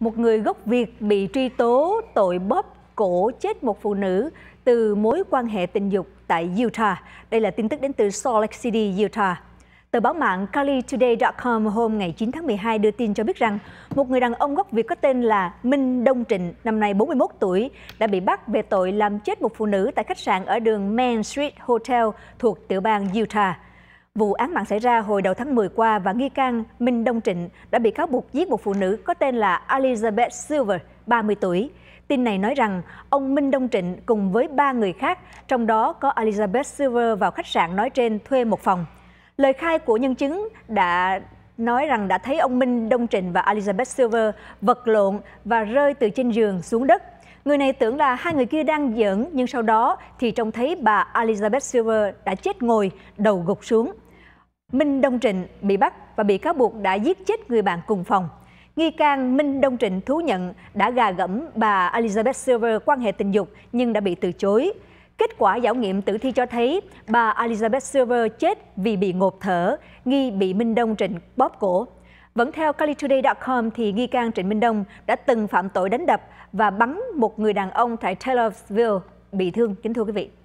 một người gốc Việt bị truy tố tội bóp cổ chết một phụ nữ từ mối quan hệ tình dục tại Utah. Đây là tin tức đến từ Salt Lake City, Utah. Tờ báo mạng CaliToday.com hôm ngày 9 tháng 12 đưa tin cho biết rằng một người đàn ông gốc Việt có tên là Minh Đông Trịnh, năm nay 41 tuổi, đã bị bắt về tội làm chết một phụ nữ tại khách sạn ở đường Main Street Hotel thuộc tiểu bang Utah. Vụ án mạng xảy ra hồi đầu tháng 10 qua và nghi can Minh Đông Trịnh đã bị cáo buộc giết một phụ nữ có tên là Elizabeth Silver, 30 tuổi. Tin này nói rằng ông Minh Đông Trịnh cùng với ba người khác, trong đó có Elizabeth Silver vào khách sạn nói trên thuê một phòng. Lời khai của nhân chứng đã nói rằng đã thấy ông Minh Đông Trịnh và Elizabeth Silver vật lộn và rơi từ trên giường xuống đất. Người này tưởng là hai người kia đang giỡn nhưng sau đó thì trông thấy bà Elizabeth Silver đã chết ngồi, đầu gục xuống. Minh Đông Trịnh bị bắt và bị cáo buộc đã giết chết người bạn cùng phòng. Nghi can Minh Đông Trịnh thú nhận đã gà gẫm bà Elizabeth Silver quan hệ tình dục nhưng đã bị từ chối. Kết quả giảo nghiệm tử thi cho thấy bà Elizabeth Silver chết vì bị ngột thở, nghi bị Minh Đông Trịnh bóp cổ vẫn theo CaliToday.com thì nghi can Trịnh Minh Đông đã từng phạm tội đánh đập và bắn một người đàn ông tại Taylorsville bị thương. Kính thưa quý vị.